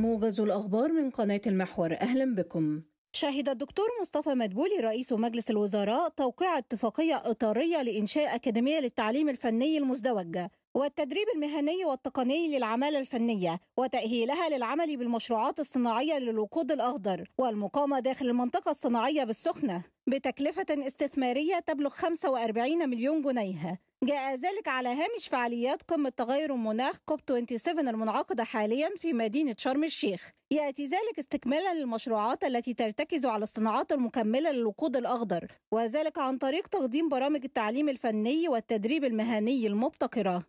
موجز الأخبار من قناة المحور أهلا بكم شهد الدكتور مصطفى مدبولي رئيس مجلس الوزراء توقيع اتفاقية إطارية لإنشاء أكاديمية للتعليم الفني المزدوج والتدريب المهني والتقني للعمالة الفنية وتأهيلها للعمل بالمشروعات الصناعية للوقود الأخضر والمقامة داخل المنطقة الصناعية بالسخنة بتكلفة استثمارية تبلغ 45 مليون جنيه جاء ذلك على هامش فعاليات قمة تغير المناخ كوب 27 المنعقدة حاليا في مدينة شرم الشيخ يأتي ذلك استكمالا للمشروعات التي ترتكز على الصناعات المكملة للوقود الأخضر وذلك عن طريق تقديم برامج التعليم الفني والتدريب المهني المبتكرة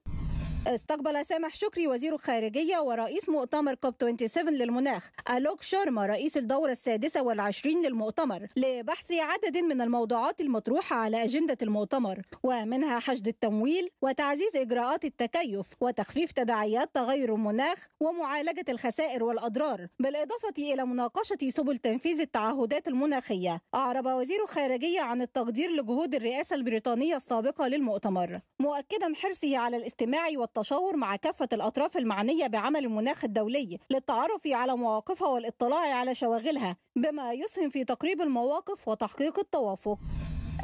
استقبل سامح شكري وزير الخارجية ورئيس مؤتمر كوب 27 للمناخ ألوك شارما رئيس الدورة السادسة والعشرين للمؤتمر لبحث عدد من الموضوعات المطروحة على أجندة المؤتمر ومنها حشد التمويل وتعزيز إجراءات التكيف وتخفيف تداعيات تغير المناخ ومعالجة الخسائر والأضرار بالإضافة إلى مناقشة سبل تنفيذ التعهدات المناخية أعرب وزير الخارجية عن التقدير لجهود الرئاسة البريطانية السابقة للمؤتمر مؤكدا حرصه على الاستماع التشاور مع كافة الأطراف المعنية بعمل المناخ الدولي للتعرف على مواقفها والاطلاع على شواغلها بما يسهم في تقريب المواقف وتحقيق التوافق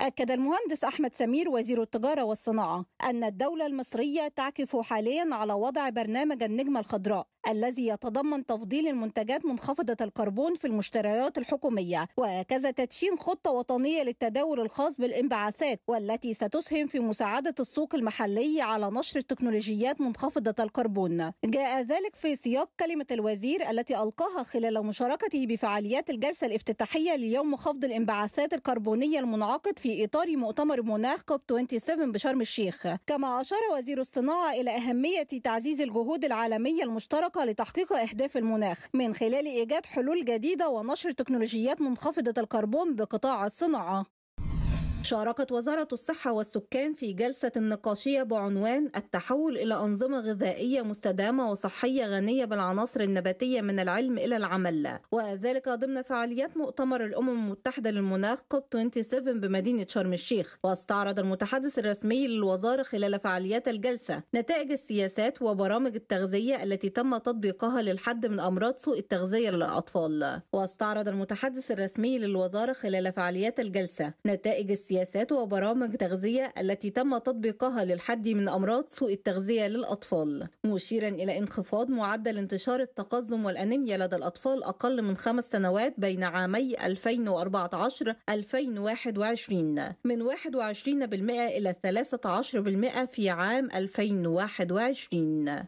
أكد المهندس أحمد سمير وزير التجارة والصناعة أن الدولة المصرية تعكف حاليا على وضع برنامج النجمة الخضراء الذي يتضمن تفضيل المنتجات منخفضة الكربون في المشتريات الحكومية وهكذا تدشين خطة وطنية للتداول الخاص بالانبعاثات والتي ستسهم في مساعدة السوق المحلي على نشر التكنولوجيات منخفضة الكربون جاء ذلك في سياق كلمة الوزير التي ألقاها خلال مشاركته بفعاليات الجلسة الافتتاحية ليوم خفض الانبعاثات الكربونية المنعقد في في إطار مؤتمر مناخ كوب 27 بشرم الشيخ كما أشار وزير الصناعة إلى أهمية تعزيز الجهود العالمية المشتركة لتحقيق أهداف المناخ من خلال إيجاد حلول جديدة ونشر تكنولوجيات منخفضة الكربون بقطاع الصناعة شاركت وزارة الصحة والسكان في جلسة نقاشية بعنوان التحول إلى أنظمة غذائية مستدامة وصحية غنية بالعناصر النباتية من العلم إلى العمل وذلك ضمن فعاليات مؤتمر الأمم المتحدة للمناخ كوب 27 بمدينة شرم الشيخ واستعرض المتحدث الرسمي للوزارة خلال فعاليات الجلسة نتائج السياسات وبرامج التغذية التي تم تطبيقها للحد من أمراض سوء التغذية للأطفال واستعرض المتحدث الرسمي للوزارة خلال فعاليات الجلسة نتائج السياسات وبرامج تغذية التي تم تطبيقها للحد من أمراض سوء التغذية للأطفال مشيرا إلى انخفاض معدل انتشار التقزم والأنيميا لدى الأطفال أقل من خمس سنوات بين عامي 2014 2021 من 21% إلى 13% في عام 2021